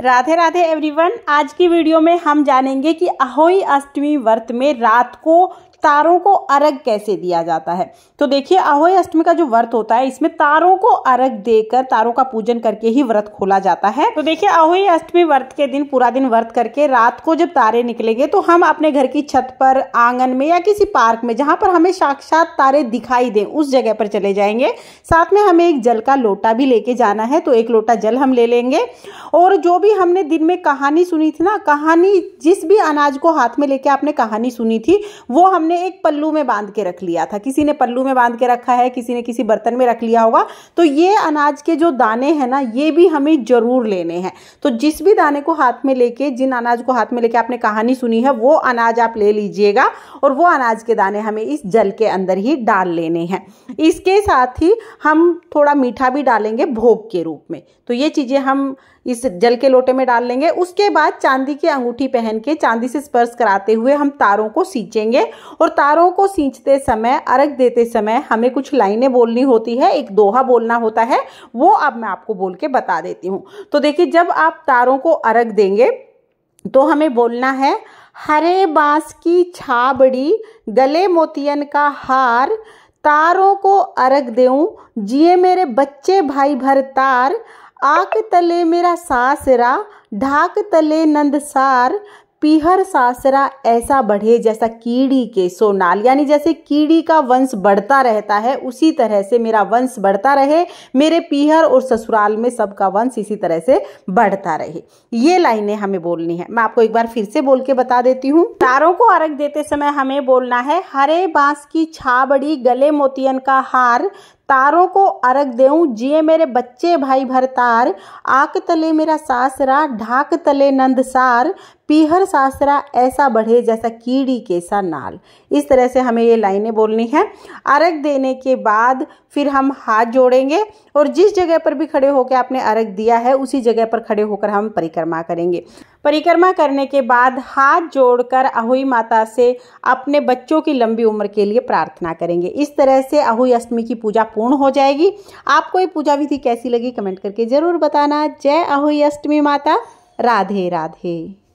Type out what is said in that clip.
Radhe Radhe everyone आज की video में हम जानेंगे कि अहोई अष्टमी व्रत में रात को तारों को अरग कैसे दिया जाता है तो देखिए अहोय अष्टमी का जो व्रत होता है इसमें तारों को अरग देकर तारों का पूजन करके ही व्रत खोला जाता है तो देखिए अहोय अष्टमी व्रत के दिन पूरा दिन व्रत करके रात को जब तारे निकलेंगे तो हम अपने घर की छत पर आंगन में या किसी पार्क में जहां पर हमें साक्षात तारे दिखाई दें उस जगह पर चले जाएंगे साथ में हमें एक जल का लोटा भी लेके जाना है तो एक लोटा जल हम ले लेंगे और जो भी हमने दिन में कहानी सुनी थी ना कहानी जिस भी अनाज को हाथ में लेके आपने कहानी सुनी थी वो हमने हमने एक पल्लू में बांध के रख लिया था किसी ने पल्लू में बांध के रखा है किसी ने किसी बर्तन में रख लिया होगा तो ये अनाज के जो दाने हैं ना ये भी हमें ज़रूर लेने हैं तो जिस भी दाने को हाथ में लेके जिन अनाज को हाथ में लेके आपने कहानी सुनी है वो अनाज आप ले लीजिएगा और वो अनाज के दाने हमें इस जल के अंदर ही डाल लेने हैं इसके साथ ही हम थोड़ा मीठा भी डालेंगे भोग के रूप में तो ये चीज़ें हम इस जल के लोटे में डाल लेंगे उसके बाद चांदी की अंगूठी पहन के चांदी से स्पर्श कराते हुए हम तारों को सींचेंगे और तारों को सींचते समय अर्घ देते समय हमें कुछ लाइनें बोलनी होती है एक दोहा बोलना होता है वो अब मैं आपको बोल के बता देती हूँ तो देखिए जब आप तारों को अर्घ देंगे तो हमें बोलना है हरे बांस की छाबड़ी गले मोतियन का हार तारों को अर्घ देऊं जिए मेरे बच्चे भाई भर तार आक तले मेरा सासरा ढाक तले नंदसार पीहर सासरा ऐसा बढ़े जैसा कीड़ी के सोनाल यानी जैसे कीड़ी का वंश बढ़ता रहता है उसी तरह से मेरा वंश बढ़ता रहे मेरे पीहर और ससुराल में सबका वंश इसी तरह से बढ़ता रहे ये लाइनें हमें बोलनी है मैं आपको एक बार फिर से बोल के बता देती हूँ तारों को अर्घ देते समय हमें बोलना है हरे बांस की छाबड़ी गले मोतियन का हार तारों को अरग देऊं जिए मेरे बच्चे भाई भरतार आक तले मेरा सासरा ढाक तले नंदसार पीहर सासरा ऐसा बढ़े जैसा कीड़ी कैसा नाल इस तरह से हमें ये लाइनें बोलनी है अरग देने के बाद फिर हम हाथ जोड़ेंगे और जिस जगह पर भी खड़े होकर आपने अर्घ दिया है उसी जगह पर खड़े होकर हम परिक्रमा करेंगे परिक्रमा करने के बाद हाथ जोड़कर अहुई माता से अपने बच्चों की लंबी उम्र के लिए प्रार्थना करेंगे इस तरह से अहुई अष्टमी की पूजा पूर्ण हो जाएगी आपको ये पूजा विधि कैसी लगी कमेंट करके ज़रूर बताना जय अहुई अष्टमी माता राधे राधे